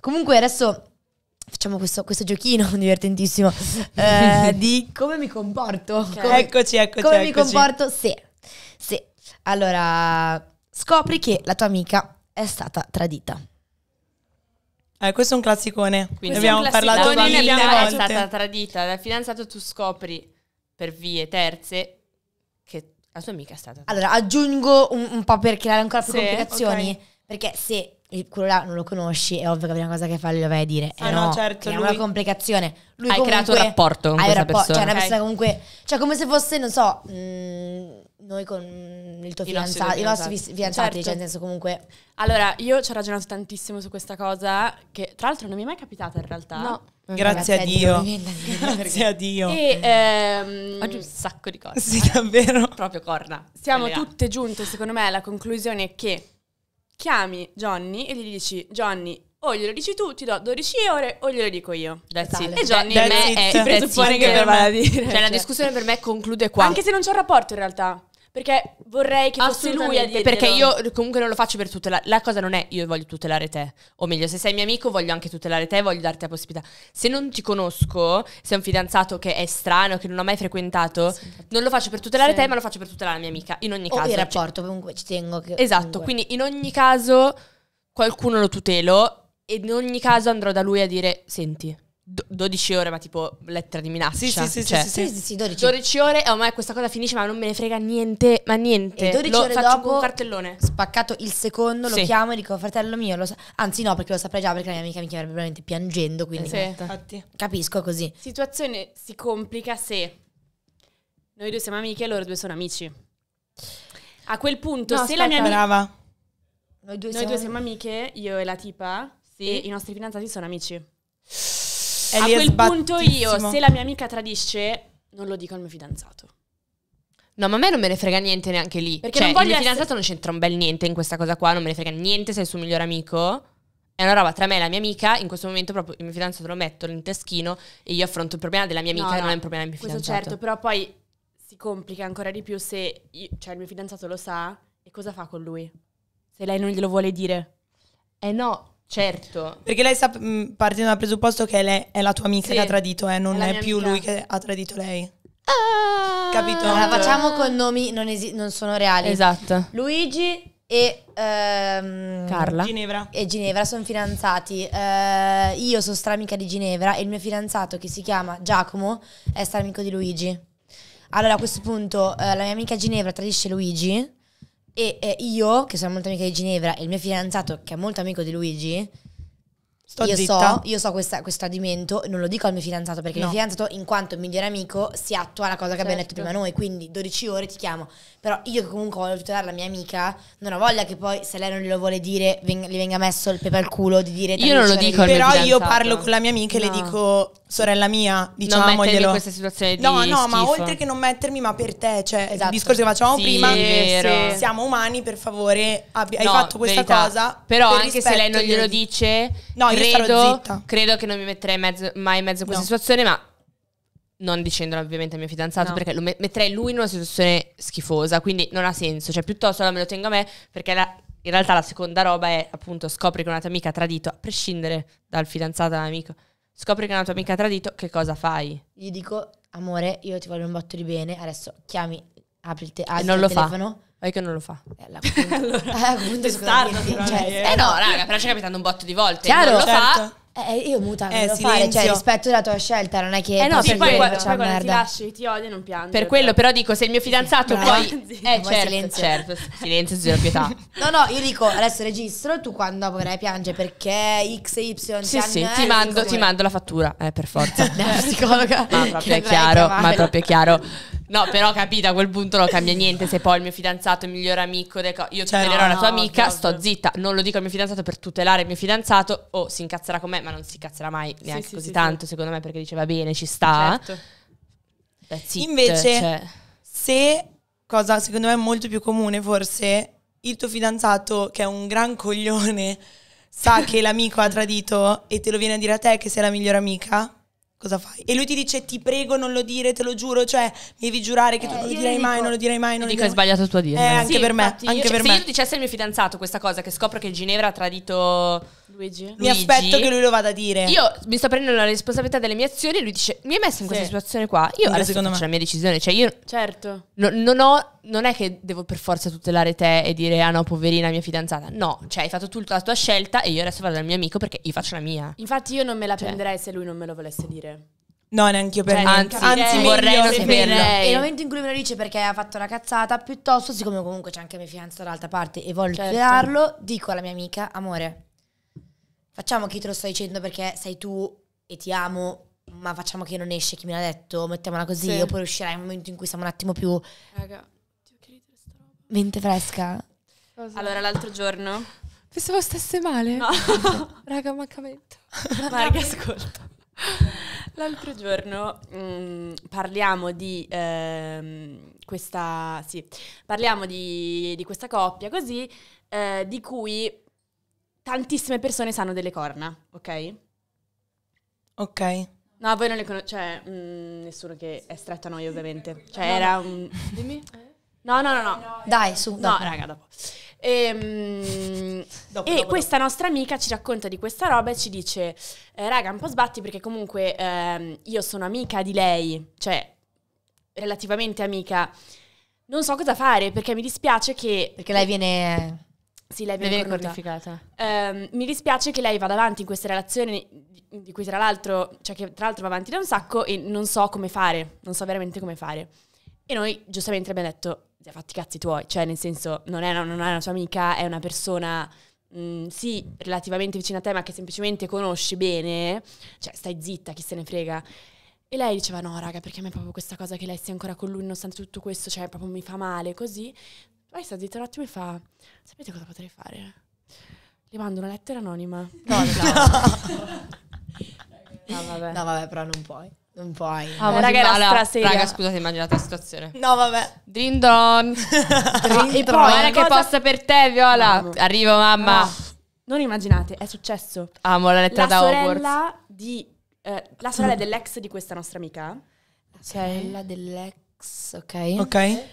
Comunque adesso facciamo questo, questo, giochino divertentissimo eh, di come mi comporto. Okay. Come, eccoci, eccoci. Come eccoci. mi comporto se, se. Allora, scopri che la tua amica è stata tradita. Eh, questo è un classicone. Quindi abbiamo parlato di ne volte. è stata tradita dal fidanzato, tu scopri per vie terze che la tua amica è stata tradita. Allora, aggiungo un, un po' per creare ancora più sì, complicazioni, okay. perché se quello là non lo conosci, è ovvio che la prima cosa che fa lo vai a dire. Ah eh no, no certo. È lui... una complicazione. Lui hai creato un rapporto con hai questa rapporto, cioè, persona. Cioè, una persona comunque... Cioè, come se fosse, non so, mh, mm, noi con mm, il tuo I fidanzato, i nostri fidanzati, cioè, certo. cioè, nel senso comunque... Allora, io ci ho ragionato tantissimo su questa cosa, che tra l'altro non mi è mai capitata in realtà. No. Mm, grazie, grazie, a Dio. Dio. Grazie a Dio. E, ehm, Oggi un sacco di cose. Sì, davvero. Proprio corna. Siamo tutte giunte, secondo me, alla conclusione che chiami Johnny e gli dici Johnny o glielo dici tu, ti do 12 ore o glielo dico io. That's it. E Johnny That's me it. è, il presuppone che doveva dire. Cioè, la discussione per me conclude qua. Anche se non c'è un rapporto in realtà. Perché vorrei che fosse lui a dire. Perché io comunque non lo faccio per tutelare. La cosa non è io voglio tutelare te. O meglio, se sei mio amico voglio anche tutelare te, voglio darti la possibilità. Se non ti conosco, sei un fidanzato che è strano, che non ho mai frequentato, sì. non lo faccio per tutelare sì. te, ma lo faccio per tutelare la mia amica. In ogni caso. caso. Cioè il rapporto, comunque ci tengo. Che, esatto, comunque. quindi in ogni caso qualcuno lo tutelo e in ogni caso andrò da lui a dire, senti, 12 ore, ma tipo lettera di minaccia. Sì, sì, cioè, sì, sì, sì, sì 12. 12. ore e oh, ormai questa cosa finisce, ma non me ne frega niente, ma niente. E 12 lo ore faccio dopo un cartellone. Spaccato il secondo, lo chiamo e dico fratello mio, lo sa- anzi no, perché lo saprei già perché la mia amica mi chiamerebbe veramente piangendo, quindi sì, esatto. infatti. capisco così. Situazione si complica se noi due siamo amiche e loro due sono amici. A quel punto, no, se aspetta, la mia amica brava. Noi due, noi siamo... due siamo amiche, io e la tipa, sì. e i nostri fidanzati sono amici a quel punto io, se la mia amica tradisce, non lo dico al mio fidanzato. No, ma a me non me ne frega niente neanche lì. Perché cioè, non voglio il mio essere... fidanzato non c'entra un bel niente in questa cosa qua, non me ne frega niente se è il suo migliore amico. È una roba tra me e la mia amica, in questo momento proprio il mio fidanzato lo metto in teschino e io affronto il problema della mia amica no, e non no, è un problema del mio fidanzato. certo, però poi si complica ancora di più se io, cioè il mio fidanzato lo sa e cosa fa con lui? Se lei non glielo vuole dire. Eh no, Certo. Perché lei sta mm, partendo dal presupposto che lei è la tua amica Sì. che ha tradito, eh, non È è, più amica. lui che ha tradito lei. Ah! Capito? Allora, certo. facciamo con nomi non, esi- non sono reali. Esatto. Luigi e ehm, Carla. Ginevra. e Ginevra sono fidanzati. Eh, io sono stramica di Ginevra e il mio fidanzato che si chiama Giacomo è stramico di Luigi. Allora a questo punto eh, la mia amica Ginevra tradisce Luigi e eh, io, che sono molto amica di Ginevra, e il mio fidanzato, che è molto amico di Luigi, Sto io so, io so questa, questo tradimento, non lo dico al mio fidanzato, perché il mio fidanzato, in quanto migliore amico, si attua la cosa che abbiamo detto certo. prima noi. Quindi 12 ore ti chiamo. Però io che comunque voglio tutelare la mia amica, non ho voglia che poi, se lei non glielo vuole dire, veng- gli venga messo il pepe al culo di dire. Io non lo dico al di- mio Però io parlo con la mia amica e le dico sorella mia, diciamoglielo. Non in questa situazione di No, no, schifo. ma oltre che non mettermi, ma per te, cioè, esatto. il discorso che facevamo sì, prima, sì. siamo umani, per favore, abbi- no, hai fatto questa verità. cosa. Però per anche se lei non glielo dice, no, credo, credo, che non mi metterei mezzo, mai in mezzo a questa no. situazione, ma non dicendolo ovviamente al mio fidanzato, no. perché lo metterei lui in una situazione schifosa, quindi non ha senso, cioè piuttosto me lo tengo a me, perché la, in realtà la seconda roba è appunto scopri che una tua amica ha tradito, a prescindere dal fidanzato all'amico scopri che una tua amica ha tradito, che cosa fai? Gli dico, amore, io ti voglio un botto di bene, adesso chiami, apri il, te- apri non il lo telefono. Fa. Vai che non lo fa. Eh, la allora, appunto, punto, scusami, cioè, eh. eh no, raga, però ci è capitato un botto di volte. Chiaro, non lo certo. fa eh, eh, io muta eh, fare, cioè rispetto alla tua scelta, non è che... Eh no, sì, poi, quello, cioè, quando ti lasci, ti odia, non piangi. Per quello, però dico, se il mio fidanzato no, poi... No, eh, certo, silenzio. certo, silenzio, zero pietà. No, no, io dico, adesso registro, tu quando vorrai piange perché X e Y... Sì, sì, sì ti, mando, ti mando la fattura, eh, per forza. da psicologa. Ma proprio è chiaro, ma proprio è chiaro. No, però capita, a quel punto non cambia niente se poi il mio fidanzato è il migliore amico, io cioè, tutelerò no, la tua no, amica, ovvio, sto zitta, non lo dico al mio fidanzato per tutelare il mio fidanzato o oh, si incazzerà con me, ma non si incazzerà mai neanche sì, così sì, tanto, sì. secondo me, perché dice va bene, ci sta. Certo. It, Invece, cioè. se cosa secondo me è molto più comune forse, il tuo fidanzato che è un gran coglione sa che l'amico ha tradito e te lo viene a dire a te che sei la migliore amica, cosa fai? E lui ti dice ti prego non lo dire, te lo giuro, cioè devi giurare che eh, tu non lo dirai mai, non lo direi mai, non Dico è sbagliato tu a dire. Eh, eh, anche sì, per me, anche cioè, io, per cioè, me. Se io dicessi al mio fidanzato questa cosa che scopro che Ginevra ha tradito Luigi. Mi Luigi. aspetto che lui lo vada a dire. Io mi sto prendendo la responsabilità delle mie azioni e lui dice "Mi hai messo in questa situazione qua". Io Anche adesso faccio me. la mia decisione, cioè io Certo. no- non ho non è che devo per forza tutelare te e dire "Ah no, poverina mia fidanzata". No, cioè hai fatto tu la tua scelta e io adesso vado dal mio amico perché io faccio la mia. Infatti io non me la Cioè. prenderei se lui non me lo volesse dire. No, neanche io per Cioè, niente. anzi, direi- vorrei meglio, non sì, E nel momento in cui me lo dice perché ha fatto la cazzata, piuttosto, siccome comunque c'è anche mia fidanzata dall'altra parte e voglio Certo. dico alla mia amica, amore, facciamo che io te lo sto dicendo perché sei tu e ti amo, ma facciamo che non esce chi me l'ha detto, mettiamola così, sì. oppure uscirai nel momento in cui siamo un attimo più... Raga, ti ho ridere questa roba. Mente fresca. Cosa? Allora, l'altro giorno... Pensavo stesse male. No. Raga, mancamento. Raga, ascolta. L'altro giorno mh, mm, parliamo di ehm, questa... Sì, parliamo di, di questa coppia così, eh, di cui tantissime persone sanno delle corna, ok? Ok. No, voi non le conoscete, cioè mh, mm, nessuno che è stretto a noi ovviamente. Cioè no, era un... Dimmi. No, no, no, no. Dai, su. Dopo. No, raga, dopo. E, mm, dopo, e dopo, questa nostra amica ci racconta di questa roba e ci dice, eh, raga, un po' sbatti perché comunque ehm, io sono amica di lei, cioè relativamente amica. Non so cosa fare perché mi dispiace che... Perché lei viene... Sì, lei viene, viene cornificata. Um, ehm, mi dispiace che lei vada avanti in questa relazione di cui tra l'altro, cioè che tra l'altro va avanti da un sacco e non so come fare, non so veramente come fare. E noi giustamente abbiamo detto, zia, fatti i cazzi tuoi, cioè nel senso non è, una, non è una tua amica, è una persona mh, mm, sì, relativamente vicina a te ma che semplicemente conosci bene, cioè stai zitta, chi se ne frega. E lei diceva no raga perché a me è proprio questa cosa che lei sia ancora con lui nonostante tutto questo, cioè proprio mi fa male così. Poi sta zitto un attimo e fa, sapete cosa potrei fare? Le mando una lettera anonima. No, no. vabbè. No, vabbè, però non puoi. Non puoi. Ah, ma raga, era straseria. Raga, scusate, immaginate la situazione. No, vabbè. Ding dong. Dring e poi, guarda che posta per te, Viola. No, Arrivo, mamma. No. Ah, non immaginate, è successo. Amo la lettera la da Hogwarts. Di, eh, la sorella dell'ex di questa nostra amica. La sorella okay. dell'ex, ok. Ok.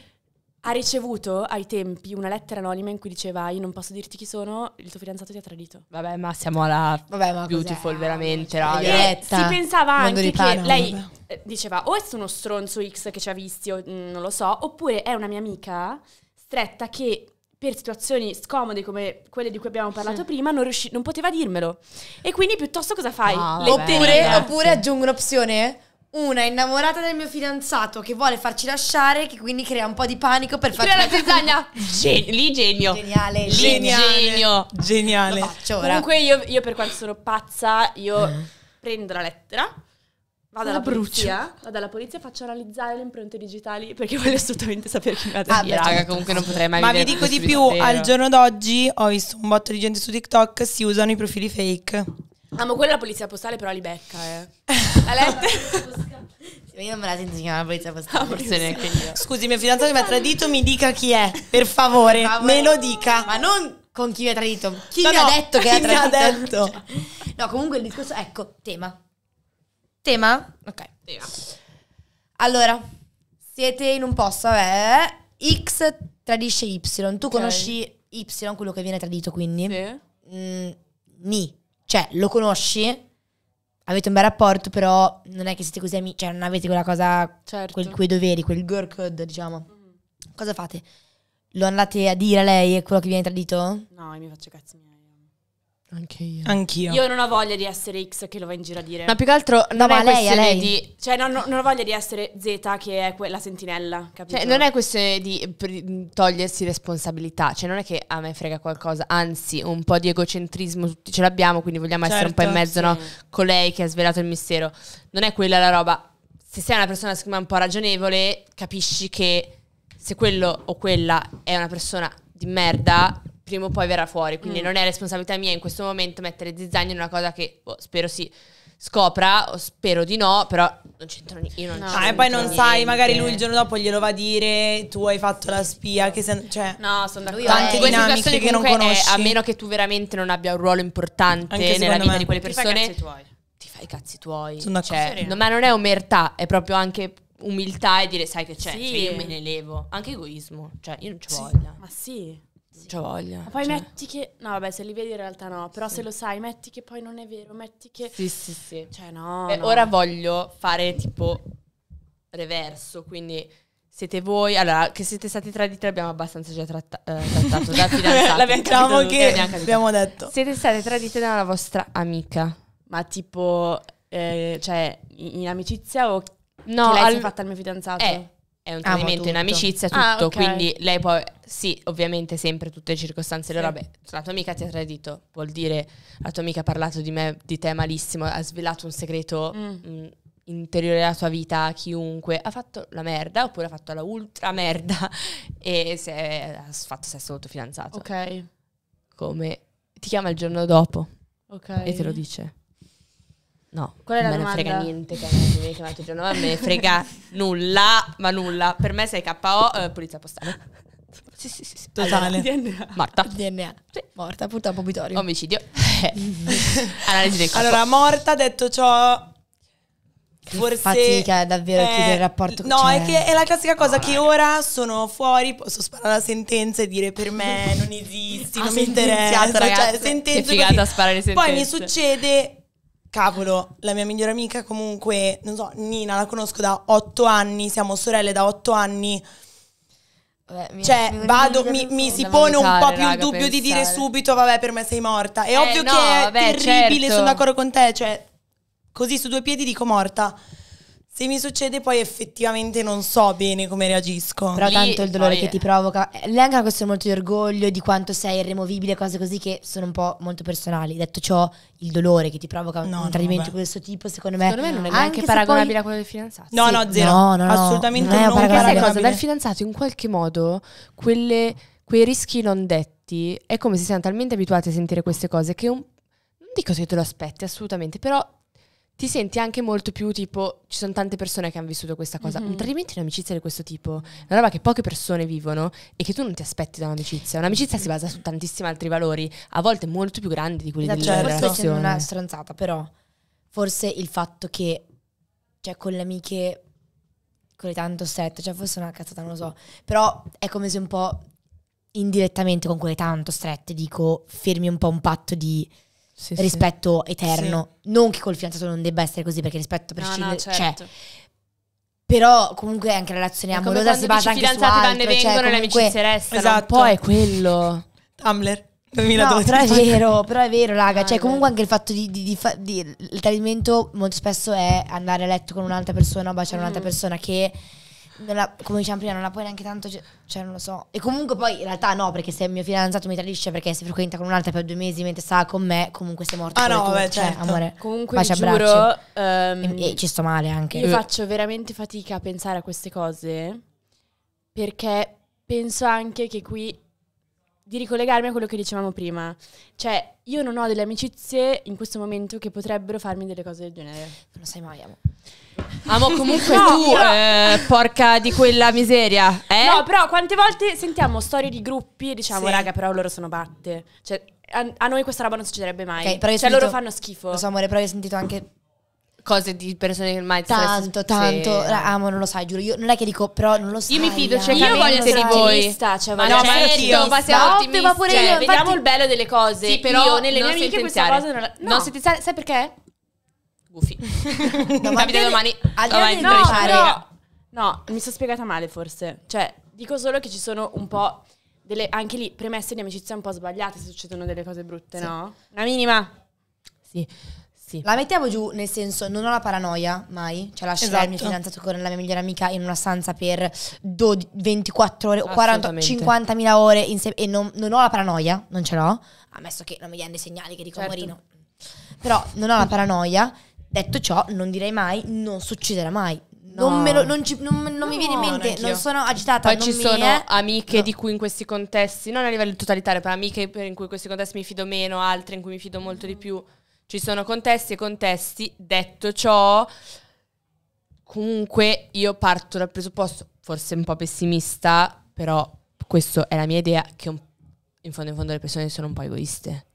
Ha ricevuto ai tempi una lettera anonima in cui diceva io non posso dirti chi sono, il tuo fidanzato ti ha tradito. Vabbè, ma siamo alla Vabbè, ma beautiful cos'è? veramente, cioè, raga. E si pensava Mondo anche che lei vabbè. Eh, diceva o è uno stronzo X che ci ha visti, o, mh, mm, non lo so, oppure è una mia amica stretta che per situazioni scomode come quelle di cui abbiamo parlato sì. prima, non, riusci- non poteva dirmelo. E quindi piuttosto cosa fai? Ah, oppure, oppure aggiungo un'opzione una innamorata del mio fidanzato che vuole farci lasciare, che quindi crea un po' di panico per farci lasciare. la zizzania. Gen- lì genio. Geniale. Lì Geniale. genio. Geniale. Lo faccio ora. Comunque io, io per quanto sono pazza, io eh. prendo la lettera, Vado alla, polizia, vado alla polizia, faccio analizzare le impronte digitali perché voglio assolutamente sapere chi mi ha ah, raga, comunque non potrei mai Ma vi dico di più, davvero. al giorno d'oggi ho visto un botto di gente su TikTok si usano i profili fake. Ah, ma quella la polizia postale però li becca, eh. La lettera io non me la sento chiamare la polizia postale. Ah, forse Scusi, mio fidanzato mi ha tradito, mi dica chi è, per favore, per me lo dica. Ma non con chi mi ha tradito. Chi no, mi no, ha detto che ha tradito? Mi ha detto. no, comunque il discorso, ecco, tema. Tema? Ok. Tema. Allora, siete in un posto, vabbè, X tradisce Y. Tu okay. conosci Y, quello che viene tradito, quindi? Sì. Mm, ni. Cioè, lo conosci? avete un bel rapporto, però non è che siete così amici, cioè non avete quella cosa, certo. quel, quei doveri, quel girl code, diciamo. Mm. Cosa fate? Lo andate a dire a lei quello che viene tradito? No, io mi faccio cazzo miei. Anche io. Anch'io. Io non ho voglia di essere X che lo va in giro a dire. Ma più che altro, no, non ma lei, lei. Di, cioè, no, non ho voglia di essere Z che è quella sentinella, capito? Cioè, non è questione di togliersi responsabilità. Cioè, non è che a me frega qualcosa. Anzi, un po' di egocentrismo tutti ce l'abbiamo, quindi vogliamo certo, essere un po' in certo, mezzo, sì. no? Colei che ha svelato il mistero. Non è quella la roba. Se sei una persona, secondo me, un po' ragionevole, capisci che se quello o quella è una persona di merda, prima o poi verrà fuori, quindi mm. non è responsabilità mia in questo momento mettere zizzagna in una cosa che boh, spero si scopra, o spero di no, però non c'entro niente. Io non no. Ah, e poi non niente. sai, magari lui il giorno dopo glielo va a dire, tu hai fatto la spia, che se, cioè, no, sono d'accordo. Tante eh, dinamiche che non eh, conosci. È, a meno che tu veramente non abbia un ruolo importante nella vita me. di quelle persone, ti fai i cazzi tuoi. Ti fai i cazzi tuoi. Sono cioè, no, ma non è omertà, è proprio anche umiltà e dire sai che c'è, cioè, sì. cioè io me ne levo. Anche egoismo, cioè io non ci sì. voglio. Ma sì. Sì. C'ho voglia. Ma poi cioè. metti che... No, vabbè, se li vedi in realtà no, però sì. se lo sai, metti che poi non è vero, metti che... Sì, sì, sì. Cioè, no, Beh, no. Ora voglio fare tipo reverso, quindi siete voi, allora che siete stati traditi l'abbiamo abbastanza già tratta- eh, trattato, da fidanzati. L'abbiamo che abbiamo detto. Siete state tradite dalla vostra amica, ma tipo, eh, cioè in amicizia o no, che lei al... si è fatta al mio fidanzato? Eh, è un tradimento in amicizia, ah, tutto. Ah, okay. Quindi lei può, sì, ovviamente sempre tutte le circostanze, sì. le robe. La tua amica ti ha tradito, vuol dire la tua amica ha parlato di, me, di te malissimo, ha svelato un segreto mm. mh, mm, interiore della tua vita a chiunque, ha fatto la merda oppure ha fatto la ultra merda e si è, ha fatto sesso molto fidanzato. Ok. Come ti chiama il giorno dopo okay. e te lo dice. No, Qual è non me domanda? ne frega niente che mi hai chiamato il giorno, ma me ne frega nulla, ma nulla. Per me sei KO, eh, polizia postale. Sì, sì, sì, Totale. DNA. Morta. DNA. Sì. Morta, purtroppo obitorio. Omicidio. Analisi del corpo. Allora, morta, detto ciò... Che forse fatica eh, è davvero eh, chiudere il rapporto con No, cioè... è che è la classica cosa no, eh. che raga. ora sono fuori, posso sparare la sentenza e dire per me non esisti, ah, non mi interessa. Cioè, ragazzi, cioè, sentenza, che figata così. sparare sentenze. Poi mi succede cavolo, la mia migliore amica comunque, non so, Nina, la conosco da otto anni, siamo sorelle da otto anni. Vabbè, mi, cioè, mi vado, mi, mi si pone un po' più il dubbio pensare. di dire subito, vabbè, per me sei morta. È eh, ovvio no, che è vabbè, terribile, certo. sono d'accordo con te, cioè, così su due piedi dico morta se mi succede poi effettivamente non so bene come reagisco. Però Lì, tanto il dolore oh yeah. che ti provoca, eh, lei anche una questione molto di orgoglio, di quanto sei irremovibile, cose così che sono un po' molto personali. Detto ciò, il dolore che ti provoca no, un tradimento no, di questo tipo, secondo me... Secondo me non è neanche paragonabile poi... a quello del fidanzato. No, sì. no, zero. No, no, no assolutamente non, non è paragonabile. Cosa, dal fidanzato in qualche modo quelle, quei rischi non detti, è come se siano talmente abituati a sentire queste cose che un dico se te lo aspetti assolutamente, però ti senti anche molto più tipo, ci sono tante persone che hanno vissuto questa cosa, mm-hmm. un tradimento è un'amicizia di questo tipo, una roba che poche persone vivono e che tu non ti aspetti da un'amicizia, un'amicizia si basa su tantissimi altri valori, a volte molto più grandi di quelli esatto, della cioè, relazione. Forse è una stronzata, però forse il fatto che, cioè con le amiche, con le tanto strette, cioè forse è una cazzata, non lo so, però è come se un po' indirettamente con quelle tanto strette, dico, fermi un po' un patto di sì, rispetto sì. eterno. Sì. Non che col fidanzato non debba essere così, perché rispetto per no, no, cioè, certo. c'è. Però comunque anche la relazione è amorosa si basa anche su altro. Vanno e cioè, vengono cioè, comunque, le amicizie restano. Esatto. Poi è quello. Tumblr. 2012. No, però è vero, però è vero, raga. Cioè, ah, cioè, comunque anche il fatto di, di, di, di, Il tradimento molto spesso è andare a letto con un'altra persona o baciare mm. un'altra persona che la, come diciamo prima, non la puoi neanche tanto, cioè non lo so. E comunque poi in realtà no, perché se il mio fidanzato mi tradisce perché si frequenta con un'altra per due mesi mentre sta con me, comunque sei morto. Ah no, tu, beh, cioè, certo. amore. Comunque baci, giuro, um, e, ehm, e, ci sto male anche. Io faccio veramente fatica a pensare a queste cose perché penso anche che qui di ricollegarmi a quello che dicevamo prima. Cioè, io non ho delle amicizie in questo momento che potrebbero farmi delle cose del genere. Non lo sai mai, amo. Amo comunque no, tu, però... eh, porca di quella miseria. Eh? No, però quante volte sentiamo storie di gruppi e diciamo, sì. raga, però loro sono batte. Cioè, a, a noi questa roba non succederebbe mai. Okay, cioè, sentito, loro fanno schifo. Lo so, amore, però io ho sentito anche cose di persone che mai tanto tanto sì. amo non lo sai giuro io non è che dico però non lo so io mi fido eh. ciecamente cioè, di voi cioè, ma no certo, ma ma siamo ottimisti ma pure cioè, io, infatti... vediamo il bello delle cose sì, però io nelle mie amiche questa cosa non la no. non sentenziare sai perché? buffi no, capite domani domani no, no, no mi sono spiegata male forse cioè dico solo che ci sono un po' delle, anche lì premesse di amicizia un po' sbagliate se succedono delle cose brutte, sì. no? Una minima. Sì sì. La mettiamo giù, nel senso, non ho la paranoia mai, cioè lascerò esatto. il mio esatto. fidanzato con la mia migliore amica in una stanza per 12, 24 ore, 40, 50.000 ore in e non, non, ho la paranoia, non ce l'ho, ammesso che non mi diano dei segnali che dico certo. morino. Però non ho la paranoia, detto ciò, non direi mai, non succederà mai, No. Non, lo, non, ci, non, non no, mi viene in mente, non sono agitata. Poi ci sono è... amiche no. di cui in questi contesti, non a livello totalitario, però amiche in cui in questi contesti mi fido meno, altre in cui mi fido molto di più. Ci sono contesti e contesti. Detto ciò, comunque io parto dal presupposto, forse un po' pessimista, però questa è la mia idea, che un, in fondo in fondo le persone sono un po' egoiste.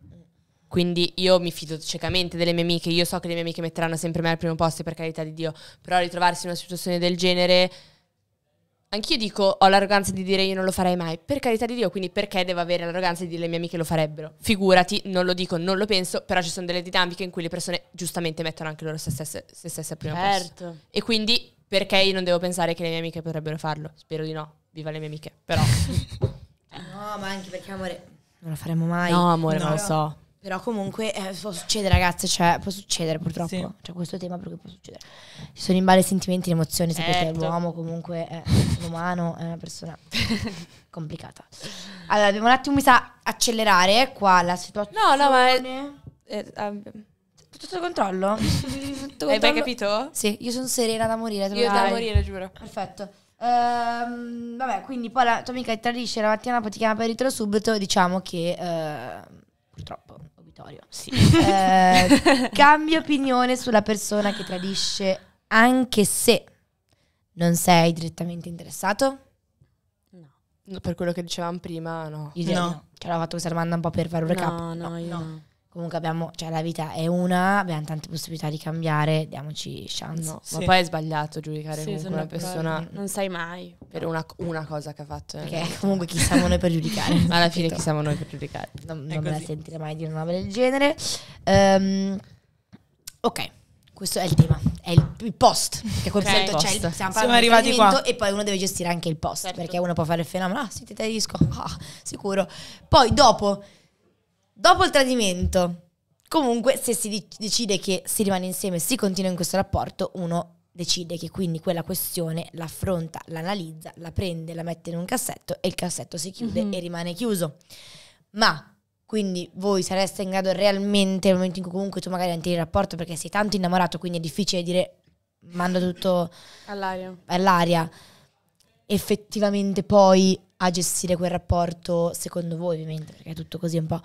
Quindi io mi fido ciecamente delle mie amiche, io so che le mie amiche metteranno sempre me al primo posto, per carità di Dio, però ritrovarsi in una situazione del genere Anch'io dico, ho l'arroganza di dire io non lo farei mai. Per carità di Dio, quindi perché devo avere l'arroganza di dire le mie amiche lo farebbero? Figurati, non lo dico, non lo penso, però ci sono delle dinamiche in cui le persone giustamente mettono anche loro se stesse, se stesse al primo certo. posto. E quindi perché io non devo pensare che le mie amiche potrebbero farlo? Spero di no, viva le mie amiche, però. no, ma anche perché amore, non lo faremo mai. No, amore, no, ma lo so. Però comunque eh, può succedere, ragazze, cioè, può succedere purtroppo. Sì. Cioè, questo tema perché può succedere. Ci sono in ballo sentimenti, e emozioni, sapete, certo. l'uomo comunque è un umano, è una persona complicata. Allora, dobbiamo un attimo, mi sa, accelerare qua la situazione. No, no, ma... È, è, è, eh, ehm, tutto controllo? tutto Hai mai capito? Sì, io sono serena da morire. Io da morire, giuro. Perfetto. Ehm, vabbè, quindi poi la tua amica tradisce la mattina, poi ti chiama per ritiro subito, diciamo che... Eh, purtroppo Vittorio. Sì. Eh, cambio opinione sulla persona che tradisce anche se non sei direttamente interessato? No. Per quello che dicevamo prima, no. Io no. no. Ce cioè, l'ha fatto questa domanda un po' per fare un recap. No, no, no. no comunque abbiamo, cioè la vita è una, abbiamo tante possibilità di cambiare, diamoci chance. No, sì. ma poi è sbagliato giudicare sì, comunque una persona. Non sai mai. Per una, una cosa che ha fatto. Perché no. comunque chi siamo noi per giudicare. Ma alla fine chi siamo noi per giudicare. Non, non me la sentire mai dire una roba del genere. Um, ok. Questo è il tema, è il, post. Perché quel okay. punto c'è il, siamo, siamo arrivati qua. E poi uno deve gestire anche il post. Certo. Perché uno può fare il fenomeno, ah, senti tedesco, ah, sicuro. Poi dopo Dopo il tradimento, comunque, se si decide che si rimane insieme e si continua in questo rapporto, uno decide che quindi quella questione l'affronta, l'analizza, la prende, la mette in un cassetto e il cassetto si chiude mm-hmm. e rimane chiuso. Ma quindi voi sareste in grado realmente, nel momento in cui comunque tu magari entri in rapporto perché sei tanto innamorato, quindi è difficile dire mando tutto all'aria. all'aria. effettivamente poi a gestire quel rapporto, secondo voi ovviamente, perché è tutto così un po',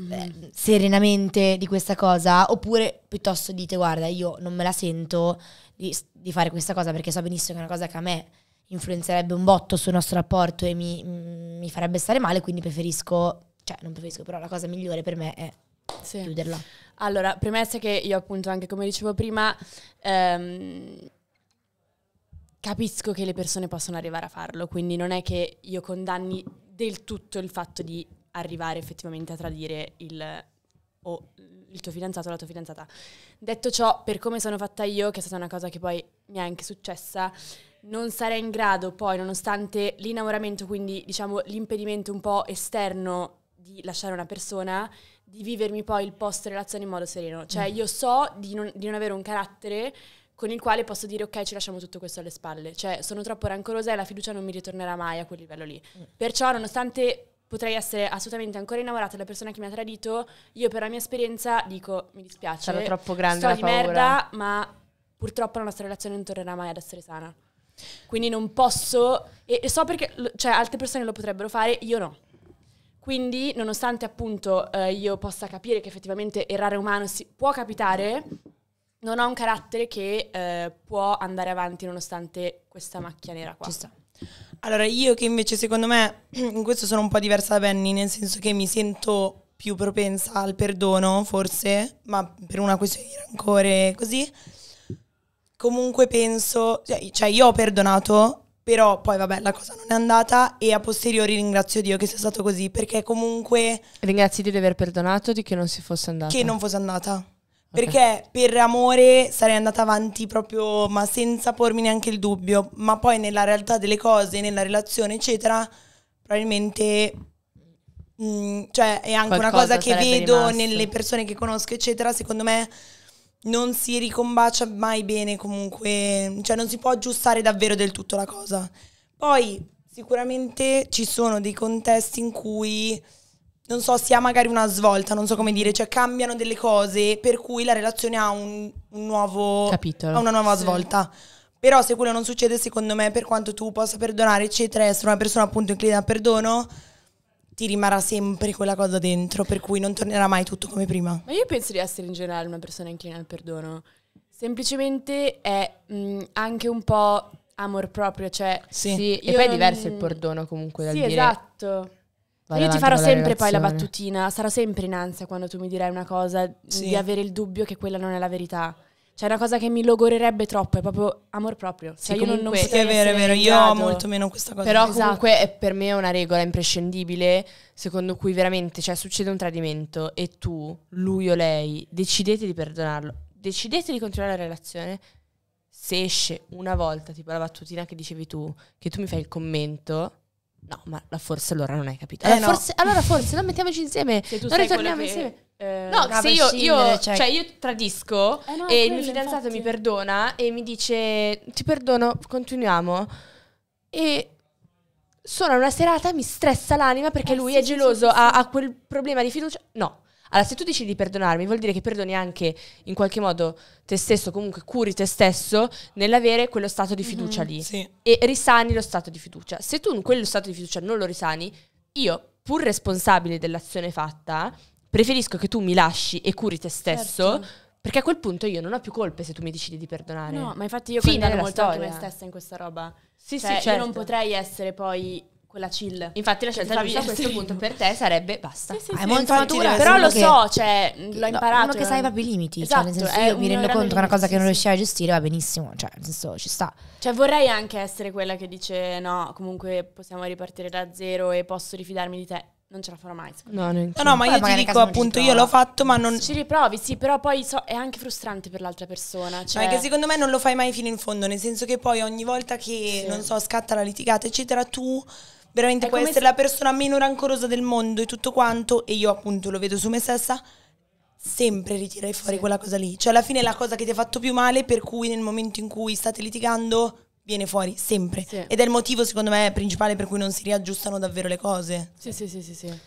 Mm. serenamente di questa cosa oppure piuttosto dite guarda io non me la sento di, di, fare questa cosa perché so benissimo che è una cosa che a me influenzerebbe un botto sul nostro rapporto e mi, mm, mi farebbe stare male quindi preferisco cioè non preferisco però la cosa migliore per me è sì. chiuderla allora premessa che io appunto anche come dicevo prima ehm, capisco che le persone possono arrivare a farlo quindi non è che io condanni del tutto il fatto di arrivare effettivamente a tradire il, o il tuo fidanzato o la tua fidanzata. Detto ciò, per come sono fatta io, che è stata una cosa che poi mi è anche successa, non sarei in grado poi, nonostante l'innamoramento, quindi diciamo l'impedimento un po' esterno di lasciare una persona, di vivermi poi il post-relazione in modo sereno. Cioè mm. io so di non, di non avere un carattere con il quale posso dire ok ci lasciamo tutto questo alle spalle, cioè sono troppo rancorosa e la fiducia non mi ritornerà mai a quel livello lì. Mm. Perciò nonostante potrei essere assolutamente ancora innamorata della persona che mi ha tradito, io per la mia esperienza dico mi dispiace, Sarò troppo grande sto di paura. merda, ma purtroppo la nostra relazione non tornerà mai ad essere sana. Quindi non posso e, e so perché cioè, altre persone lo potrebbero fare, io no. Quindi, nonostante appunto eh, io possa capire che effettivamente errare umano si, può capitare, non ho un carattere che eh, può andare avanti nonostante questa macchia nera qua. Ci sta. Allora, io che invece secondo me in questo sono un po' diversa da Penny, nel senso che mi sento più propensa al perdono, forse, ma per una questione di rancore così. Comunque penso, cioè, cioè io ho perdonato, però poi vabbè la cosa non è andata e a posteriori ringrazio Dio che sia stato così, perché comunque... Ringrazio Dio di aver perdonato, di che non si fosse andata. Che non fosse andata. Perché per amore sarei andata avanti proprio, ma senza pormi neanche il dubbio. Ma poi nella realtà delle cose, nella relazione, eccetera, probabilmente... Mh, mm, cioè, è anche Qualcosa una cosa che vedo rimasto. nelle persone che conosco, eccetera. Secondo me non si ricombacia mai bene comunque, cioè non si può aggiustare davvero del tutto la cosa. Poi sicuramente ci sono dei contesti in cui non so, si ha magari una svolta, non so come dire, cioè cambiano delle cose per cui la relazione ha un, un nuovo capitolo, ha una nuova sì. svolta. Però se quello non succede, secondo me, per quanto tu possa perdonare, eccetera, essere una persona appunto inclinata al perdono, ti rimarrà sempre quella cosa dentro, per cui non tornerà mai tutto come prima. Ma io penso di essere in generale una persona inclinata al perdono. Semplicemente è mh, mm, anche un po' amor proprio, cioè... Sì, sì e poi è diverso il perdono comunque sì, dal sì, dire... esatto. Io ti farò sempre poi la battutina, sarò sempre in ansia quando tu mi dirai una cosa, sì. di avere il dubbio che quella non è la verità. Cioè, è una cosa che mi logorerebbe troppo, è proprio amor proprio. Cioè, io comunque, non, non Sì, è vero, è vero, io ho molto meno questa cosa. Però esatto. comunque è per me è una regola imprescindibile, secondo cui veramente, cioè, succede un tradimento e tu, lui o lei, decidete di perdonarlo, decidete di continuare la relazione. Se esce una volta, tipo la battutina che dicevi tu, che tu mi fai il commento, No, ma forse allora non hai capito. Eh, allora, eh no. forse, allora forse non mettiamoci insieme. non ritorniamo che, insieme. Eh, no, se io, io, cioè, cioè io tradisco eh no, e il mio fidanzato infatti. mi perdona e mi dice ti perdono, continuiamo. E suona una serata, mi stressa l'anima perché eh, lui sì, è geloso, sì, sì, ha, ha quel problema di fiducia. No, allora, se tu decidi di perdonarmi, vuol dire che perdoni anche in qualche modo te stesso, comunque curi te stesso nell'avere quello stato di fiducia mm, lì sì. e risani lo stato di fiducia. Se tu quello stato di fiducia non lo risani, io, pur responsabile dell'azione fatta, preferisco che tu mi lasci e curi te stesso. Certo. Perché a quel punto io non ho più colpe se tu mi decidi di perdonare. No, ma infatti io condanno molto storia. anche me stessa in questa roba. Sì, cioè, sì, certo. Io non certo. potrei essere poi quella chill. Infatti la cioè, scelta giusta a questo punto per te sarebbe basta. Sì, sì, sì. è molto matura, però lo so, cioè l'ho imparato. Uno che sai i propri limiti, esatto, cioè, nel esatto, senso io mi rendo conto che una cosa che non riuscivo a gestire va benissimo, cioè nel senso ci sta. Cioè vorrei anche essere quella che dice no, comunque possiamo ripartire da zero e posso rifidarmi di te non ce la farò mai. No, no, no, ma io ti dico appunto, io l'ho fatto, ma non. Ci riprovi, sì, però poi so, è anche frustrante per l'altra persona. Cioè... Ma no, che secondo me non lo fai mai fino in fondo, nel senso che poi ogni volta che, sì. non so, scatta la litigata, eccetera, tu veramente è può essere se... la persona meno rancorosa del mondo e tutto quanto, e io appunto lo vedo su me stessa, sempre ritirai fuori sì. quella cosa lì. Cioè alla fine è la cosa che ti ha fatto più male, per cui nel momento in cui state litigando viene fuori sempre. Sì. Ed è il motivo secondo me principale per cui non si riaggiustano davvero le cose. Sì, sì, sì, sì. sì.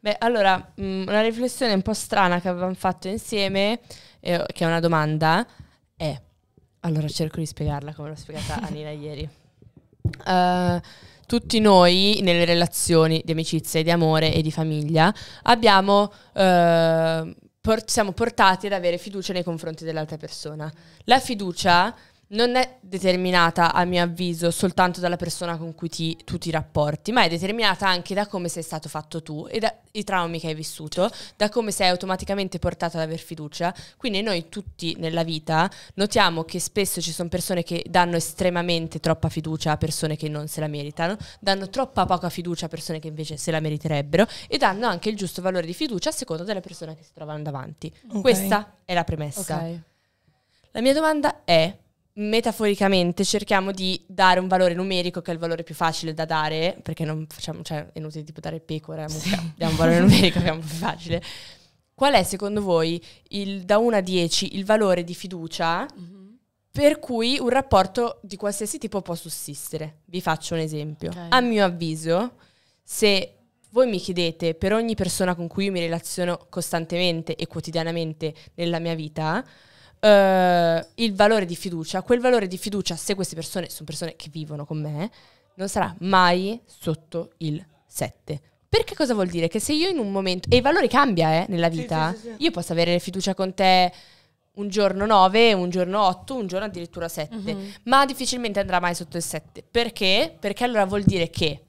Beh, allora, mh, mm, una riflessione un po' strana che avevamo fatto insieme, eh, che è una domanda, è... Allora cerco di spiegarla come l'ho spiegata a ieri. Uh, tutti noi nelle relazioni di amicizia, di amore e di famiglia abbiamo, eh, por- siamo portati ad avere fiducia nei confronti dell'altra persona. La fiducia non è determinata, a mio avviso, soltanto dalla persona con cui ti, tu ti rapporti, ma è determinata anche da come sei stato fatto tu e dai traumi che hai vissuto, da come sei automaticamente portato ad aver fiducia. Quindi noi tutti nella vita notiamo che spesso ci sono persone che danno estremamente troppa fiducia a persone che non se la meritano, danno troppa poca fiducia a persone che invece se la meriterebbero e danno anche il giusto valore di fiducia a seconda della persona che si trovano davanti. Okay. Questa è la premessa. Okay. La mia domanda è metaforicamente cerchiamo di dare un valore numerico che è il valore più facile da dare, perché non facciamo, cioè è inutile tipo dare pecore, sì. diamo un valore numerico che è un po' più facile. Qual è secondo voi il, da 1 a 10 il valore di fiducia mm-hmm. per cui un rapporto di qualsiasi tipo può sussistere? Vi faccio un esempio. Okay. A mio avviso, se voi mi chiedete per ogni persona con cui io mi relaziono costantemente e quotidianamente nella mia vita, uh, il valore di fiducia, quel valore di fiducia, se queste persone sono persone che vivono con me, non sarà mai sotto il 7. Perché cosa vuol dire? Che se io in un momento... E i valori cambia eh, nella vita. Sì, sì, sì, io posso avere fiducia con te un giorno 9, un giorno 8, un giorno addirittura 7. Mm-hmm. Ma difficilmente andrà mai sotto il 7. Perché? Perché allora vuol dire che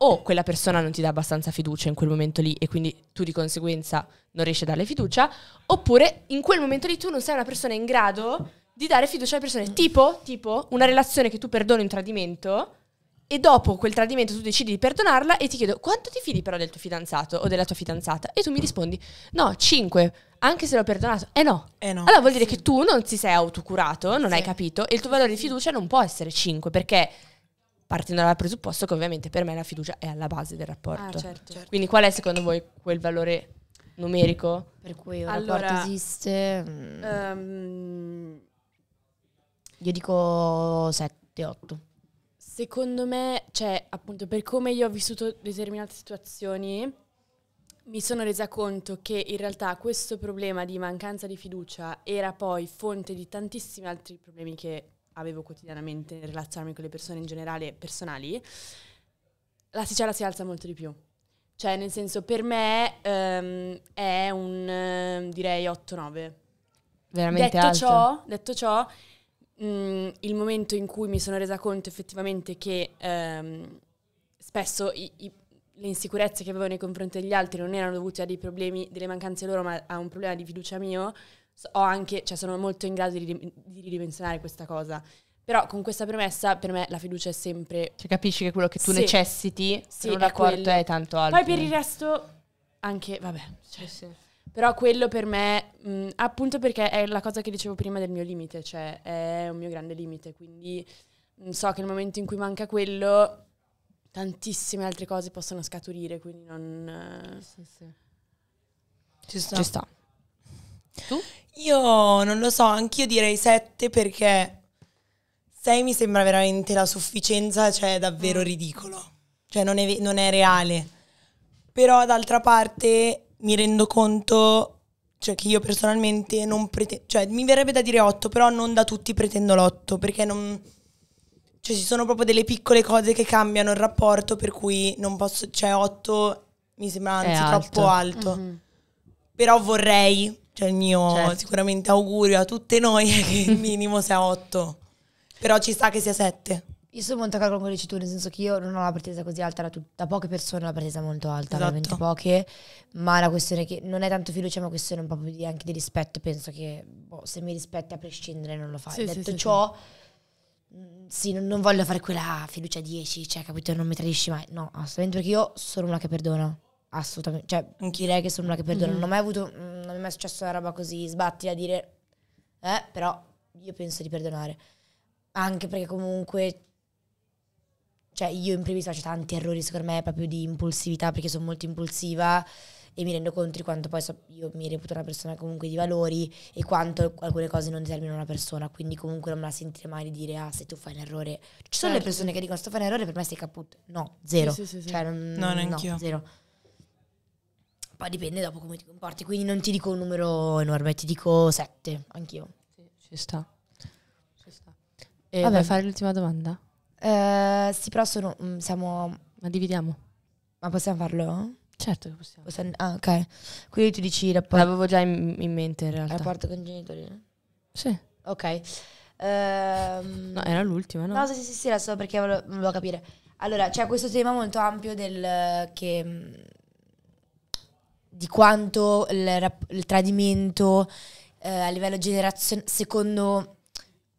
o quella persona non ti dà abbastanza fiducia in quel momento lì e quindi tu di conseguenza non riesci a darle fiducia, oppure in quel momento lì tu non sei una persona in grado di dare fiducia alle persone. Tipo, tipo una relazione che tu perdoni un tradimento e dopo quel tradimento tu decidi di perdonarla e ti chiedo quanto ti fidi però del tuo fidanzato o della tua fidanzata e tu mi rispondi no, 5, anche se l'ho perdonato. Eh no. Eh no. Allora vuol dire sì. che tu non ti sei autocurato, non sì. hai capito e il tuo valore di fiducia non può essere 5 perché partendo dal presupposto che ovviamente per me la fiducia è alla base del rapporto. Ah, certo, certo. Quindi qual è secondo voi quel valore numerico per cui un allora, rapporto esiste? Um, io dico 7, 8. Secondo me, cioè, appunto, per come io ho vissuto determinate situazioni, mi sono resa conto che in realtà questo problema di mancanza di fiducia era poi fonte di tantissimi altri problemi che avevo quotidianamente nel relazionarmi con le persone in generale personali, la l'asticella si alza molto di più. Cioè, nel senso, per me ehm, è un, ehm, direi, 8-9. Veramente detto alto. Ciò, detto ciò, mh, mm, il momento in cui mi sono resa conto effettivamente che ehm, spesso i, i, le insicurezze che avevo nei confronti degli altri non erano dovute a dei problemi, delle mancanze loro, ma a un problema di fiducia mio, ho anche, cioè sono molto in grado di, ridimensionare questa cosa. Però con questa premessa per me la fiducia è sempre... Cioè capisci che quello che tu sì. necessiti sì, per un è, tanto alto. Poi per il resto anche, vabbè. Cioè, sì. Però quello per me, mh, mm, appunto perché è la cosa che dicevo prima del mio limite, cioè è un mio grande limite, quindi mh, mm, so che nel momento in cui manca quello, tantissime altre cose possono scaturire, quindi non... Eh, sì, sì. Ci sta. Ci sta. Tu? Io non lo so, anch'io direi 7 perché 6 mi sembra veramente la sufficienza, cioè è davvero mm. ridicolo. Cioè non è, non è reale. Però d'altra parte mi rendo conto cioè che io personalmente non pretendo, cioè mi verrebbe da dire 8, però non da tutti pretendo l'8, perché non... Cioè ci sono proprio delle piccole cose che cambiano il rapporto, per cui non posso, cioè 8 mi sembra anzi alto. troppo alto. Mm-hmm. Però vorrei, cioè il mio certo. sicuramente augurio a tutte noi è che il minimo sia 8, però ci sta che sia 7. Io sono molto calcolo con dici tu, nel senso che io non ho la pretesa così alta da, da poche persone, ho la pretesa molto alta, esatto. veramente poche, ma la questione che non è tanto fiducia, ma una questione proprio di, anche di rispetto, penso che boh, se mi rispetti a prescindere non lo fai. Sì, Detto sì, ciò... Sì mm, sì, non, non, voglio fare quella fiducia 10, cioè, capito, non mi tradisci mai. No, assolutamente perché io sono una che perdona. Assolutamente. Cioè, direi che sono una che perdona. Mm -hmm. Non ho mai avuto mm, quando mi è successa una roba così, sbatti a dire, eh, però io penso di perdonare. Anche perché comunque, cioè io in primis faccio tanti errori, secondo me, proprio di impulsività, perché sono molto impulsiva e mi rendo conto di quanto poi so, io mi reputo una persona comunque di valori e quanto alcune cose non determinano una persona, quindi comunque non me la sentirei mai di dire ah se tu fai un errore. Ci sono certo. le persone che dicono sto fai un errore per me sei caputo. No, zero. Sì, sì, sì, cioè, non, no, neanch'io. No, zero. Poi dipende dopo come ti comporti, quindi non ti dico un numero enorme, ti dico 7, anch'io. Sì, ci sta. Ci sta. E Vabbè. fare l'ultima domanda? Eh, sì, però sono, mm, siamo... Ma dividiamo. Ma possiamo farlo? Certo che possiamo. possiamo ah, ok. Quindi tu dici rapporto... L'avevo già in, in, mente in realtà. Rapporto con i genitori? Sì. Ok. Um, no, era l'ultima, no? No, sì, sì, sì, adesso perché volevo, volevo capire. Allora, c'è questo tema molto ampio del che mm, di quanto il, il tradimento eh, a livello generazionale, secondo...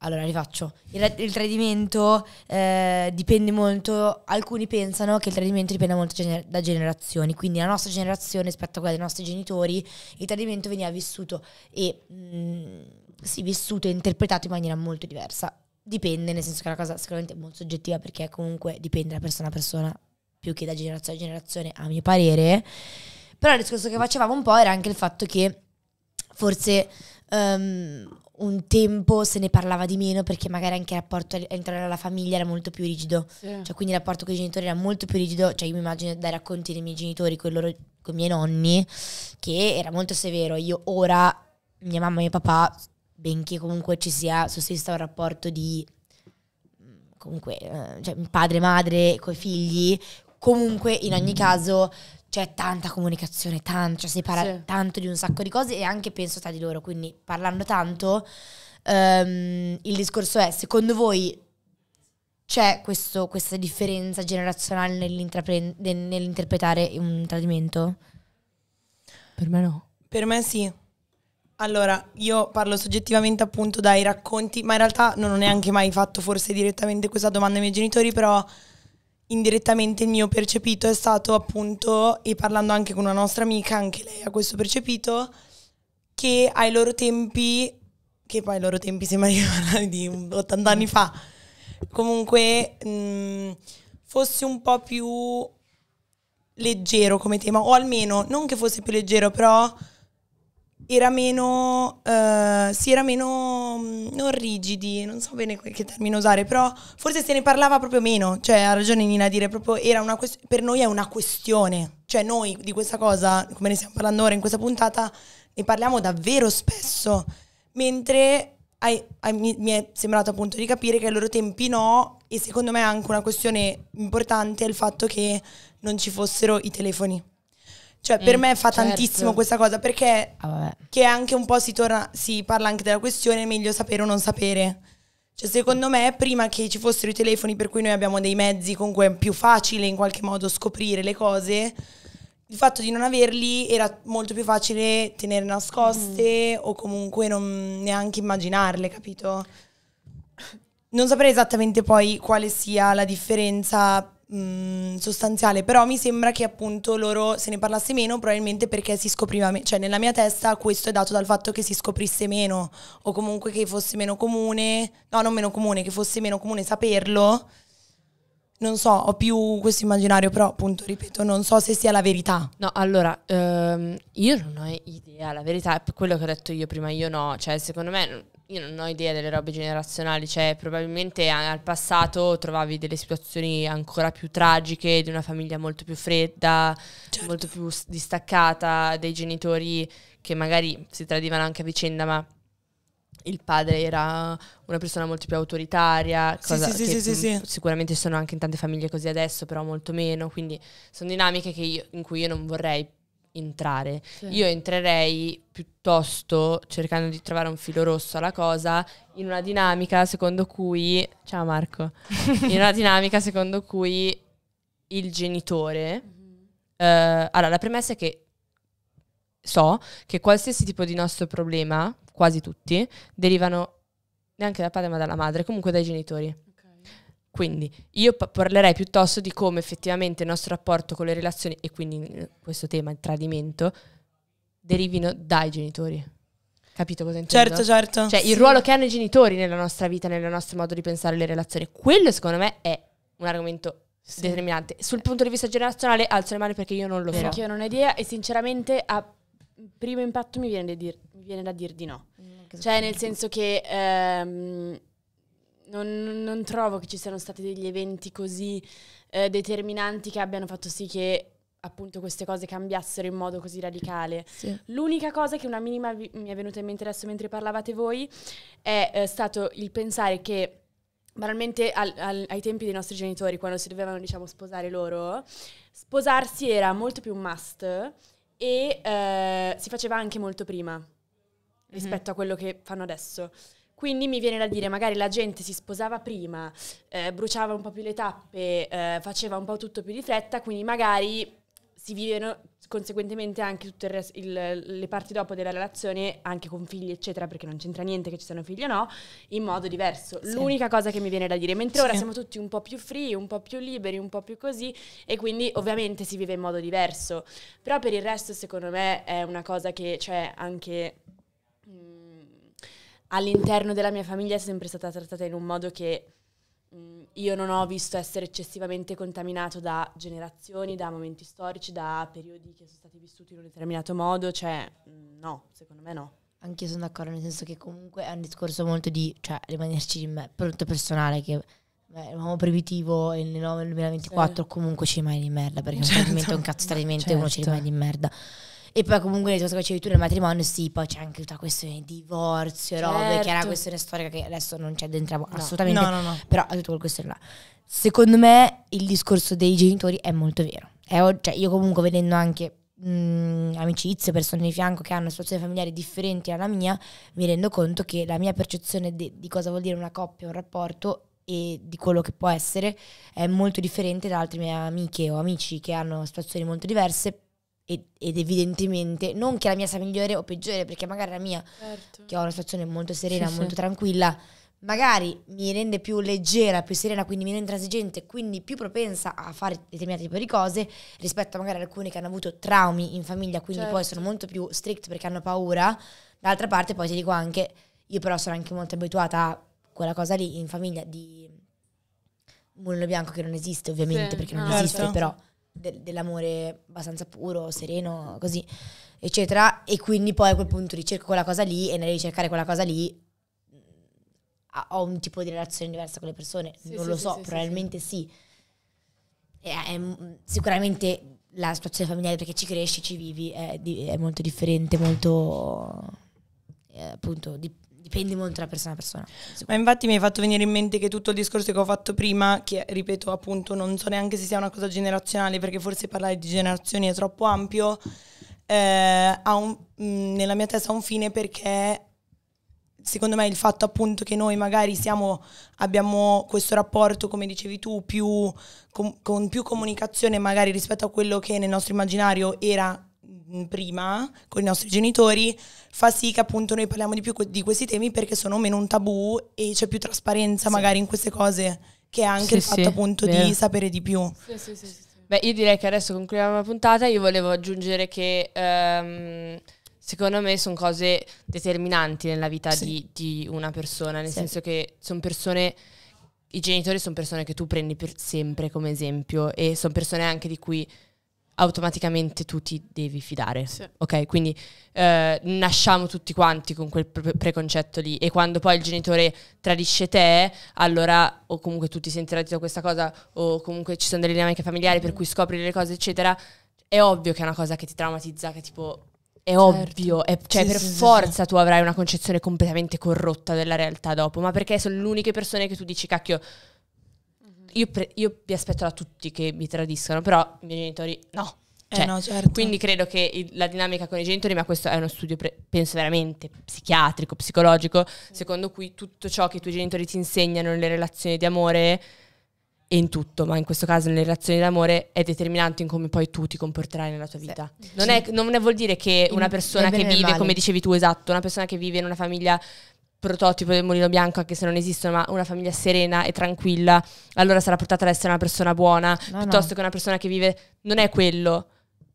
Allora rifaccio, il, il tradimento eh, dipende molto, alcuni pensano che il tradimento dipenda molto gener da generazioni, quindi la nostra generazione rispetto a quella dei nostri genitori, il tradimento veniva vissuto e mh, mm, sì, vissuto e interpretato in maniera molto diversa. Dipende, nel senso che è una cosa sicuramente molto soggettiva perché comunque dipende da persona a persona più che da generazione a generazione, a mio parere. Però il discorso che facevamo un po' era anche il fatto che forse um, un tempo se ne parlava di meno perché magari anche il rapporto all'interno della famiglia era molto più rigido. Sì. Cioè, quindi il rapporto con i genitori era molto più rigido. Cioè, io mi immagino dai racconti dei miei genitori con, loro, con i miei nonni, che era molto severo. Io ora, mia mamma e mio papà, benché comunque ci sia, sussista un rapporto di comunque eh, cioè, padre, madre, coi figli, comunque in ogni mm. caso c'è tanta comunicazione, tanto, cioè si parla sì. tanto di un sacco di cose e anche penso tra di loro, quindi parlando tanto, um, il discorso è, secondo voi c'è questo, questa differenza generazionale nell'interpretare un tradimento? Per me no. Per me sì. Allora, io parlo soggettivamente appunto dai racconti, ma in realtà non ho neanche mai fatto forse direttamente questa domanda ai miei genitori, però indirettamente il mio percepito è stato appunto, e parlando anche con una nostra amica, anche lei ha questo percepito, che ai loro tempi, che poi ai loro tempi sembra di 80 anni fa, comunque mh, mm, fosse un po' più leggero come tema, o almeno non che fosse più leggero, però era meno, eh, si era meno, mm, non rigidi, non so bene che termine usare, però forse se ne parlava proprio meno, cioè ha ragione Nina a dire, proprio era una quest- per noi è una questione, cioè noi di questa cosa, come ne stiamo parlando ora in questa puntata, ne parliamo davvero spesso, mentre ai, ai, mi è sembrato appunto di capire che ai loro tempi no, e secondo me anche una questione importante è il fatto che non ci fossero i telefoni. Cioè, mm, per eh, me fa certo. tantissimo questa cosa perché ah, che anche un po' si, torna, si parla anche della questione meglio sapere o non sapere. Cioè, secondo me, prima che ci fossero i telefoni per cui noi abbiamo dei mezzi con cui è più facile in qualche modo scoprire le cose, il fatto di non averli era molto più facile tenere nascoste mm. o comunque non neanche immaginarle, capito? Non saprei esattamente poi quale sia la differenza mh, mm, sostanziale, però mi sembra che appunto loro se ne parlasse meno probabilmente perché si scopriva, me- cioè nella mia testa questo è dato dal fatto che si scoprisse meno o comunque che fosse meno comune, no non meno comune, che fosse meno comune saperlo non so, ho più questo immaginario, però appunto, ripeto, non so se sia la verità. No, allora, ehm, io non ho idea, la verità è quello che ho detto io prima, io no, cioè secondo me io non ho idea delle robe generazionali, cioè probabilmente al passato trovavi delle situazioni ancora più tragiche, di una famiglia molto più fredda, certo. molto più distaccata, dei genitori che magari si tradivano anche a vicenda, ma il padre era una persona molto più autoritaria, cosa sì, sì, sì, mm, sicuramente sono anche in tante famiglie così adesso, però molto meno, quindi sono dinamiche che io, in cui io non vorrei entrare. Io entrerei piuttosto cercando di trovare un filo rosso alla cosa in una dinamica secondo cui ciao Marco, in una dinamica secondo cui il genitore Uh, allora, la premessa è che so che qualsiasi tipo di nostro problema, quasi tutti, derivano neanche dal padre ma dalla madre, comunque dai genitori. Quindi io parlerei piuttosto di come effettivamente il nostro rapporto con le relazioni, e quindi eh, questo tema, il tradimento, derivino dai genitori. Capito cosa intendo? Certo, certo. Cioè il ruolo che hanno i genitori nella nostra vita, nel nostro modo di pensare le relazioni. Quello secondo me è un argomento sì. determinante. Sul punto di vista generazionale alzo le mani perché io non lo Vero. so. Perché io non ho idea e sinceramente a primo impatto mi viene da dire, viene da dire di no. Mm, cioè, nel senso che ehm, non, non, trovo che ci siano stati degli eventi così eh, determinanti che abbiano fatto sì che appunto queste cose cambiassero in modo così radicale. Sì. L'unica cosa che una minima vi- mi è venuta in mente adesso mentre parlavate voi è eh, stato il pensare che banalmente al, al, ai tempi dei nostri genitori, quando si dovevano diciamo sposare loro, sposarsi era molto più un must e eh, si faceva anche molto prima mhm. rispetto mm-hmm. a quello che fanno adesso. Quindi mi viene da dire, magari la gente si sposava prima, eh, bruciava un po' più le tappe, eh, faceva un po' tutto più di fretta, quindi magari si vivono conseguentemente anche tutte le parti dopo della relazione, anche con figli, eccetera, perché non c'entra niente che ci siano figli o no, in modo diverso. Sì. L'unica cosa che mi viene da dire, mentre sì. ora siamo tutti un po' più free, un po' più liberi, un po' più così, e quindi ovviamente si vive in modo diverso. Però per il resto, secondo me, è una cosa che c'è cioè, anche mh, mm, all'interno della mia famiglia è sempre stata trattata in un modo che Mm, io non ho visto essere eccessivamente contaminato da generazioni, da momenti storici, da periodi che sono stati vissuti in un determinato modo, cioè mm, no, secondo me no. Anche io sono d'accordo, nel senso che comunque è un discorso molto di, cioè, rimanerci in me, prodotto personale che beh, l'uomo primitivo e nel 2024 sì. comunque ci rimane di merda, perché certo. un tradimento è un cazzo tradimento certo. e uno ci certo. rimane di merda. E poi comunque le cose che facevi tu nel matrimonio, sì, poi c'è anche tutta la questione di divorzio, certo. robe, che era certo. una questione storica che adesso non ci addentriamo assolutamente. No, no, no. Però ha detto quel questione là. Secondo me il discorso dei genitori è molto vero. È, cioè, io comunque vedendo anche mh, mm, amicizie, persone di fianco che hanno situazioni familiari differenti dalla mia, mi rendo conto che la mia percezione de, di cosa vuol dire una coppia, un rapporto e di quello che può essere è molto differente da altre mie amiche o amici che hanno situazioni molto diverse ed, evidentemente non che la mia sia migliore o peggiore, perché magari la mia, certo. che ho una situazione molto serena, sì, molto sì. tranquilla, magari mi rende più leggera, più serena, quindi meno intransigente, quindi più propensa a fare determinati tipi di cose rispetto a magari alcune che hanno avuto traumi in famiglia, quindi certo. poi sono molto più strict perché hanno paura. D'altra parte poi ti dico anche, io però sono anche molto abituata a quella cosa lì in famiglia di mulino bianco che non esiste ovviamente sì, perché non ah, certo. esiste, però de- dell'amore abbastanza puro, sereno, così, eccetera. E quindi poi a quel punto ricerco quella cosa lì e nel ricercare quella cosa lì mm, ho un tipo di relazione diversa con le persone, sì, non sì, lo so, sì, probabilmente sì. Eh, è, è, sicuramente la situazione familiare perché ci cresci, ci vivi, è, di, è molto differente, molto eh, appunto di, dipende molto da persona a persona. Ma infatti mi hai fatto venire in mente che tutto il discorso che ho fatto prima, che ripeto appunto non so neanche se sia una cosa generazionale, perché forse parlare di generazioni è troppo ampio, eh, un, mm, nella mia testa ha un fine perché secondo me il fatto appunto che noi magari siamo, abbiamo questo rapporto, come dicevi tu, più, con, con più comunicazione magari rispetto a quello che nel nostro immaginario era Mm, prima con i nostri genitori fa sì che appunto noi parliamo di più di questi temi perché sono meno un tabù e c'è più trasparenza sì. magari in queste cose che è anche sì, il fatto sì, appunto vero. di sapere di più. Beh, io direi che adesso concludiamo la puntata, io volevo aggiungere che um, secondo me sono cose determinanti nella vita di, di, una persona, nel senso che sono persone i genitori sono persone che tu prendi per sempre come esempio e sono persone anche di cui automaticamente tu ti devi fidare. Sì. Ok, quindi eh, nasciamo tutti quanti con quel pre- preconcetto lì e quando poi il genitore tradisce te, allora o comunque tu ti senti tradito da questa cosa o comunque ci sono delle dinamiche familiari per mm. cui scopri delle cose, eccetera, è ovvio che è una cosa che ti traumatizza, che tipo è certo. ovvio, è, cioè sì, per sì, forza tu avrai una concezione completamente corrotta della realtà dopo, ma perché sono le uniche persone che tu dici cacchio io, pre- io mi aspetto da tutti che mi tradiscano, però i miei genitori no. Eh, cioè, eh no, certo. Quindi credo che il, la dinamica con i genitori, ma questo è uno studio, pre- penso veramente, psichiatrico, psicologico, secondo cui tutto ciò che i tuoi genitori ti insegnano nelle relazioni di amore e in tutto, ma in questo caso nelle relazioni d'amore è determinante in come poi tu ti comporterai nella tua vita. Sì. Non, È, non vuol dire che una persona che vive, come dicevi tu, esatto, una persona che vive in una famiglia prototipo del mulino bianco, anche se non esistono, ma una famiglia serena e tranquilla, allora sarà portata ad essere una persona buona, no, piuttosto no. che una persona che vive... Non è quello.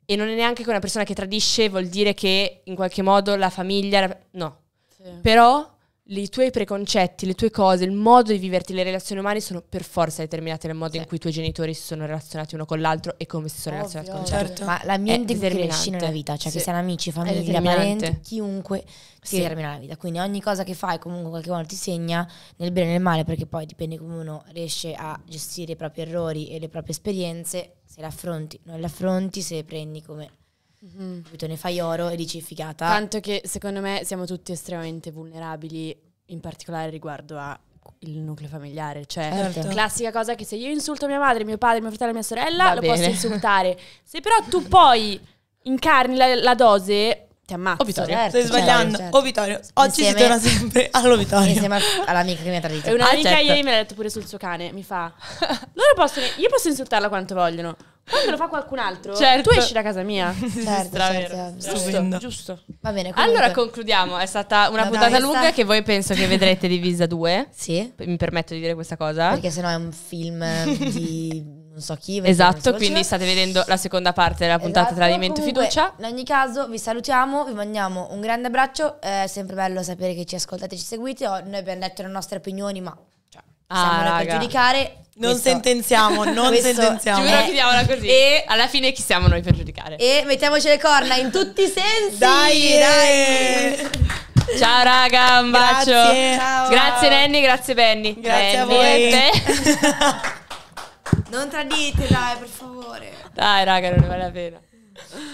E non è neanche che una persona che tradisce vuol dire che in qualche modo la famiglia... No. Sì. Però i tuoi preconcetti, le tue cose, il modo di viverti le relazioni umane sono per forza determinate nel modo sì. in cui i tuoi genitori si sono relazionati uno con l'altro e come si sono Ovvio, relazionati con certo. l'altro. Ma la mia cresci nella vita, cioè sì. che siano amici, famiglia, parenti, chiunque sì. determina la vita. Quindi ogni cosa che fai comunque qualche volta ti segna nel bene e nel male, perché poi dipende come uno riesce a gestire i propri errori e le proprie esperienze, se le affronti, non le affronti, se le prendi come mm-hmm. subito ne fai oro e dici figata. Tanto che secondo me siamo tutti estremamente vulnerabili, in particolare riguardo al nucleo familiare, cioè certo. classica cosa che se io insulto mia madre, mio padre, mio fratello, mia sorella, Va lo bene. posso insultare. Se però tu poi incarni la, la dose, ti ammazzo. O Vittorio, Certo, Stai certo, sbagliando. Certo. O Vittorio. Oggi Insieme... si torna sempre allo Vittorio. Insieme all'amica che mi ha tradito. E un'amica ah, certo. ieri me l'ha detto pure sul suo cane. Mi fa... Loro possono... Io posso insultarla quanto vogliono. Quando lo fa qualcun altro, certo. tu esci da casa mia. Certo, certo, certo giusto, giusto. Va bene. Comunque. Allora concludiamo. È stata una no, puntata lunga sta... che voi penso che vedrete divisa due. Sì. Mi permetto di dire questa cosa. Perché sennò è un film di non so chi. Esatto, quindi state vedendo la seconda parte della esatto, puntata esatto, Tradimento comunque, Fiducia. In ogni caso vi salutiamo, vi mandiamo un grande abbraccio, è sempre bello sapere che ci ascoltate, ci seguite, noi abbiamo detto le nostre opinioni ma cioè, ah, siamo per giudicare. Non questo, sentenziamo, non sentenziamo. Giuro, chiudiamola così. E alla fine chi siamo noi per giudicare? E mettiamoci le corna in tutti i sensi. Dai, dai. Ciao raga, un bacio. Grazie, Ciao. grazie Nenni, grazie Benny. Grazie Benny a voi. Eh, Non tradite, dai, eh, per favore. Dai, raga, non ne vale la pena.